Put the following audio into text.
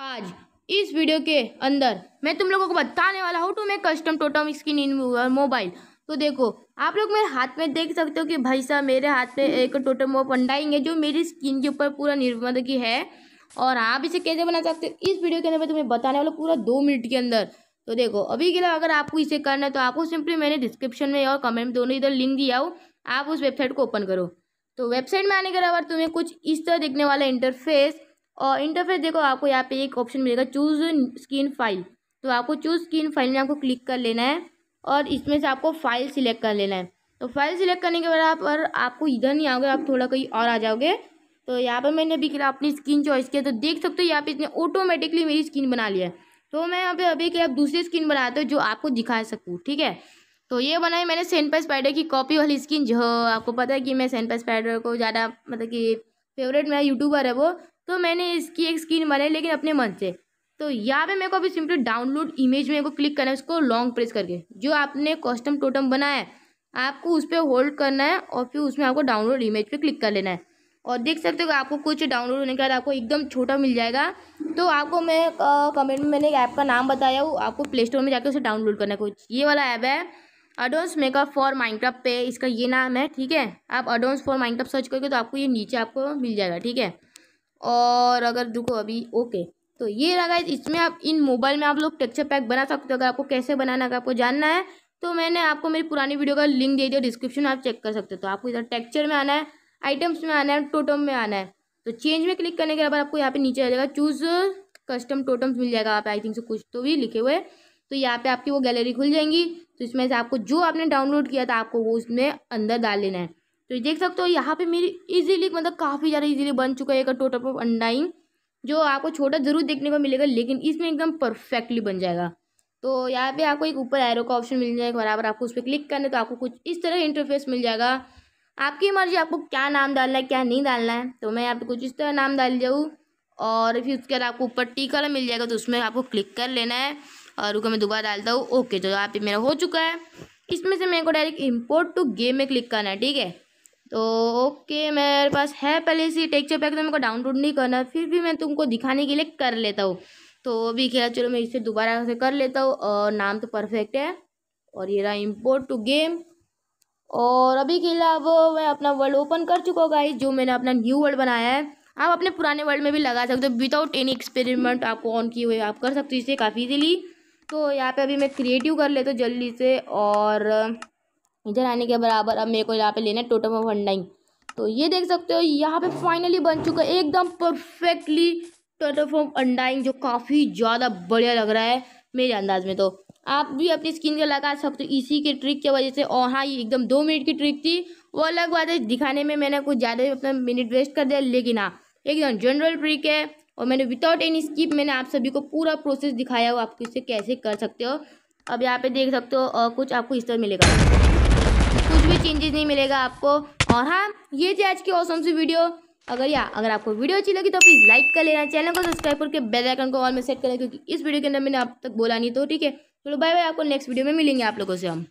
आज इस वीडियो के अंदर मैं तुम लोगों को बताने वाला हूँ टू मैं custom totem screen in mobile तो देखो आप लोग मेरे हाथ में देख सकते हो कि भाई साहब मेरे हाथ में एक टोटम वो पंडाएंगे जो मेरी स्किन के ऊपर पूरा निर्मद की है और आप इसे कैसे बना सकते हो इस वीडियो के अंदर मैं तुम्हें बताने वाला पूरा दो मिनट के अंदर तो देखो अभी के लिए अगर आपको इसे करना है तो आपको सिंपली मैंने डिस्क्रिप्शन में और कमेंट में दोनों इधर लिंक दिया हो आप उस वेबसाइट को ओपन करो तो वेबसाइट में आने के अलावा तुम्हें कुछ इस तरह दिखने वाला इंटरफेस और इंटरफेस देखो आपको यहाँ पे एक ऑप्शन मिलेगा चूज़ स्क्रीन फाइल तो आपको चूज़ स्क्रीन फाइल में आपको क्लिक कर लेना है और इसमें से आपको फाइल सिलेक्ट कर लेना है तो फाइल सिलेक्ट करने के बाद आप और आपको इधर नहीं आओगे आप थोड़ा कहीं और आ जाओगे तो यहाँ पर मैंने अभी अपनी स्किन चॉइस किया तो देख सकते हो यहाँ पे इसने ऑटोमेटिकली मेरी स्किन बना लिया है तो मैं यहाँ पे अभी कि आप दूसरी स्किन बनाते हो जो आपको दिखा सकूँ ठीक है तो ये बनाई मैंने सेंट पर स्पाइडर की कॉपी वाली स्किन जो आपको पता है कि मैं सेंट पर स्पाइडर को ज़्यादा मतलब कि फेवरेट मेरा यूट्यूबर है वो तो मैंने इसकी एक स्क्रीन बनाई लेकिन अपने मन से तो यहाँ पे मेरे को अभी सिंपली डाउनलोड इमेज में को क्लिक करना है उसको लॉन्ग प्रेस करके जो आपने कॉस्टम टोटम बनाया है आपको उस पर होल्ड करना है और फिर उसमें आपको डाउनलोड इमेज पे क्लिक कर लेना है और देख सकते हो आपको कुछ डाउनलोड होने के बाद आपको एकदम छोटा मिल जाएगा तो आपको मैं कमेंट में मैंने एक ऐप का नाम बताया हूँ आपको प्ले स्टोर में जाकर उसे डाउनलोड करना है कुछ ये वाला ऐप है अडोन्स मेकअप फॉर माइनक्राफ्ट पे इसका ये नाम है ठीक है आप अडोन्स फॉर माइनक्राफ्ट सर्च करके तो आपको ये नीचे आपको मिल जाएगा ठीक है और अगर देखो अभी ओके तो ये रहा इसमें आप इन मोबाइल में आप लोग टेक्चर पैक बना सकते हो अगर आपको कैसे बनाना है आपको जानना है तो मैंने आपको मेरी पुरानी वीडियो का लिंक दे दिया डिस्क्रिप्शन में आप चेक कर सकते हो तो आपको इधर टेक्चर में आना है आइटम्स में आना है टोटम में आना है तो चेंज में क्लिक करने के बाद आपको यहाँ पे नीचे आ जाएगा चूज़ कस्टम टोटम्स मिल जाएगा आप आई थिंक से कुछ तो भी लिखे हुए तो यहाँ पे आपकी वो गैलरी खुल जाएंगी तो इसमें से आपको जो आपने डाउनलोड किया था आपको वो उसमें अंदर डाल लेना है तो ये देख सकते हो यहाँ पे मेरी इजीली मतलब काफ़ी ज़्यादा इजीली बन चुका है एक टोटल ऑफ अंडाइंग जो आपको छोटा ज़रूर देखने को मिलेगा लेकिन इसमें एकदम परफेक्टली बन जाएगा तो यहाँ पे आपको एक ऊपर एरो का ऑप्शन मिल जाएगा बराबर आपको उस पर क्लिक करना तो आपको कुछ इस तरह इंटरफेस मिल जाएगा आपकी मर्जी आपको क्या नाम डालना है क्या नहीं डालना है तो मैं यहाँ पे कुछ इस तरह नाम डाल जाऊँ और फिर उसके बाद आपको ऊपर टी कलर मिल जाएगा तो उसमें आपको क्लिक कर लेना है और रुको मैं दोबारा डालता हूँ ओके तो यहाँ पे मेरा हो चुका है इसमें से मेरे को डायरेक्ट इम्पोर्ट टू गेम में क्लिक करना है ठीक है तो ओके मेरे पास है पहले इसी टेक्चर पैक तो मेरे को डाउनलोड नहीं करना फिर भी मैं तुमको दिखाने के लिए कर लेता हूँ तो अभी खेला चलो मैं इसे दोबारा से कर लेता हूँ और नाम तो परफेक्ट है और ये रहा इम्पोर्ट टू गेम और अभी खेला अब मैं अपना वर्ल्ड ओपन कर चुका होगा जो मैंने अपना न्यू वर्ल्ड बनाया है आप अपने पुराने वर्ल्ड में भी लगा सकते हो विदाउट एनी एक्सपेरिमेंट आपको ऑन किए हुए आप कर सकते हो इसे काफ़ी इजीली तो यहाँ पे अभी मैं क्रिएटिव कर लेता हूँ जल्दी से और इधर आने के बराबर अब मेरे को यहाँ पे लेना है टोटम ऑफ हंडाइन तो ये देख सकते हो यहाँ पे फाइनली बन चुका है एकदम परफेक्टली टोटम ऑफ अंडाइंग जो काफ़ी ज़्यादा बढ़िया लग रहा है मेरे अंदाज में तो आप भी अपनी स्किन का लगा सकते हो इसी के ट्रिक की वजह से और हाँ ये एकदम दो मिनट की ट्रिक थी वो अलग बात है दिखाने में मैंने कुछ ज़्यादा अपना मिनट वेस्ट कर दिया लेकिन हाँ एकदम जनरल ट्रिक है और मैंने विदाउट एनी स्किप मैंने आप सभी को पूरा प्रोसेस दिखाया हो आप इसे कैसे कर सकते हो अब यहाँ पे देख सकते हो और कुछ आपको इस तरह मिलेगा चेंजेस नहीं मिलेगा आपको और हाँ ये थी आज की औसम सी वीडियो अगर या अगर आपको वीडियो अच्छी लगी तो प्लीज़ लाइक कर लेना चैनल को सब्सक्राइब करके बेल आइकन को ऑल में सेट करें क्योंकि इस वीडियो के अंदर मैंने आप तक बोला नहीं तो ठीक है चलो बाय बाय आपको नेक्स्ट वीडियो में मिलेंगे आप लोगों से हम